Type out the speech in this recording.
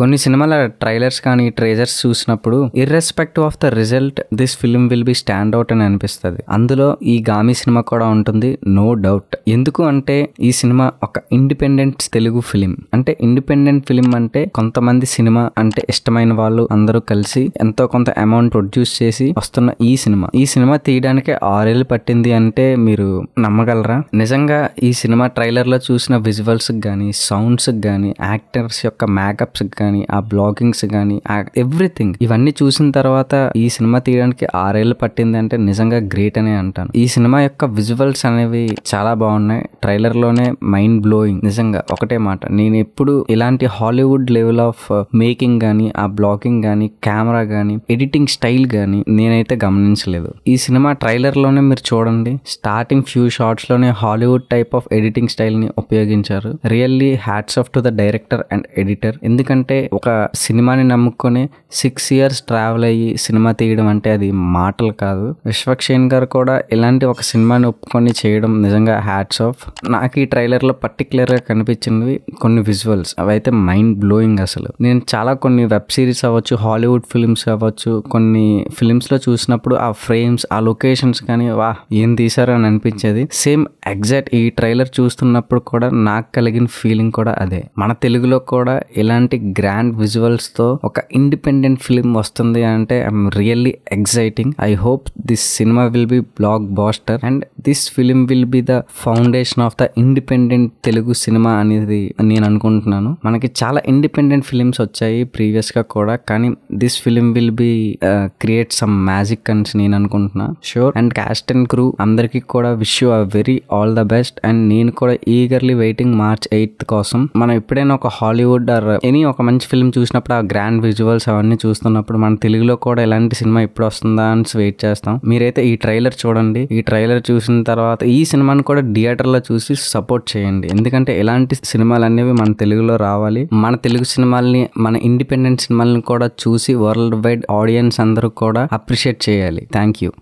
కొన్ని సినిమాల ట్రైలర్స్ కానీ ట్రేజర్స్ చూసినప్పుడు irrespective of the result this film will be stand out అని అనిపిస్తుంది అందులో ఈ గామి సినిమా కూడా ఉంటుంది నో డౌట్ ఎందుకు అంటే ఈ సినిమా ఒక ఇండిపెండెంట్ తెలుగు ఫిలిం అంటే ఇండిపెండెంట్ ఫిలిం అంటే కొంతమంది సినిమా అంటే ఇష్టమైన వాళ్ళు అందరూ కలిసి ఎంతో కొంత అమౌంట్ ప్రొడ్యూస్ చేసి వస్తున్న ఈ సినిమా ఈ సినిమా తీయడానికి ఆరేళ్ళు పట్టింది అంటే మీరు నమ్మగలరా నిజంగా ఈ సినిమా ట్రైలర్లో చూసిన విజువల్స్కి కానీ సౌండ్స్కి కానీ యాక్టర్స్ యొక్క మేకప్స్కి కానీ కానీ ఆ బ్లాగింగ్స్ కానీ ఎవ్రీథింగ్ ఇవన్నీ చూసిన తర్వాత ఈ సినిమా తీయడానికి ఆరేళ్ళు అంటే నిజంగా గ్రేట్ అనే అంటాను ఈ సినిమా యొక్క విజువల్స్ అనేవి చాలా బాగున్నాయి ట్రైలర్లోనే మైండ్ బ్లోయింగ్ నిజంగా ఒకటే మాట నేను ఎప్పుడు ఇలాంటి హాలీవుడ్ లెవెల్ ఆఫ్ మేకింగ్ కానీ ఆ బ్లాగింగ్ కానీ కెమెరా కానీ ఎడిటింగ్ స్టైల్ కానీ నేనైతే గమనించలేదు ఈ సినిమా ట్రైలర్ లోనే మీరు చూడండి స్టార్టింగ్ ఫ్యూ షార్ట్స్లోనే హాలీవుడ్ టైప్ ఆఫ్ ఎడిటింగ్ స్టైల్ని ఉపయోగించారు really hats off to the director and editor ఎందుకంటే అంటే ఒక సినిమాని నమ్ముకొని సిక్స్ ఇయర్స్ ట్రావెల్ అయ్యి సినిమా తీయడం అంటే అది మాటలు కాదు విశ్వక్షేణ్ గారు కూడా ఇలాంటి ఒక సినిమాని ఒప్పుకొని చేయడం నిజంగా హ్యాట్స్ ఆఫ్ నాకు ఈ ట్రైలర్లో పర్టికులర్గా కనిపించినవి కొన్ని విజువల్స్ అవైతే మైండ్ బ్లోయింగ్ అసలు నేను చాలా కొన్ని వెబ్ సిరీస్ అవ్వచ్చు హాలీవుడ్ ఫిల్మ్స్ అవ్వచ్చు కొన్ని ఫిల్మ్స్లో చూసినప్పుడు ఆ ఫ్రేమ్స్ ఆ లొకేషన్స్ కానీ వా ఏం తీశారు అని అనిపించేది సేమ్ ఎగ్జాక్ట్ ఈ ట్రైలర్ చూస్తున్నప్పుడు కూడా నాకు కలిగిన ఫీలింగ్ కూడా అదే మన తెలుగులో కూడా ఇలాంటి గ్రాండ్ విజువల్స్తో ఒక ఇండిపెండెంట్ ఫిలిం వస్తుంది అంటే I'm really exciting I hope this cinema will be blockbuster and this film will be the foundation of the independent Telugu cinema అనేది నేను అనుకుంటున్నాను మనకి చాలా ఇండిపెండెంట్ ఫిలిమ్స్ వచ్చాయి ప్రీవియస్గా కూడా కానీ this film will be create some magic అని నేను అనుకుంటున్నా sure and cast and crew అందరికి కూడా wish you are very all the best and నేను కూడా ఈగర్లీ వెయిటింగ్ మార్చ్ ఎయిత్ కోసం మనం ఎప్పుడైనా ఒక హాలీవుడ్ ఆర్ ఎనీ ఒక మంచి ఫిల్మ్ చూసినప్పుడు ఆ గ్రాండ్ విజువల్స్ అవన్నీ చూస్తున్నప్పుడు మన తెలుగులో కూడా ఇలాంటి సినిమా ఎప్పుడు వస్తుందా అని వెయిట్ చేస్తాం మీరైతే ఈ ట్రైలర్ చూడండి ఈ ట్రైలర్ చూసి చూసిన తర్వాత ఈ సినిమాని కూడా థియేటర్లో చూసి సపోర్ట్ చేయండి ఎందుకంటే ఇలాంటి సినిమాలు అనేవి మన తెలుగులో రావాలి మన తెలుగు సినిమాల్ని మన ఇండిపెండెంట్ సినిమాల్ని కూడా చూసి వరల్డ్ వైడ్ ఆడియన్స్ అందరూ కూడా అప్రిషియేట్ చేయాలి థ్యాంక్ యూ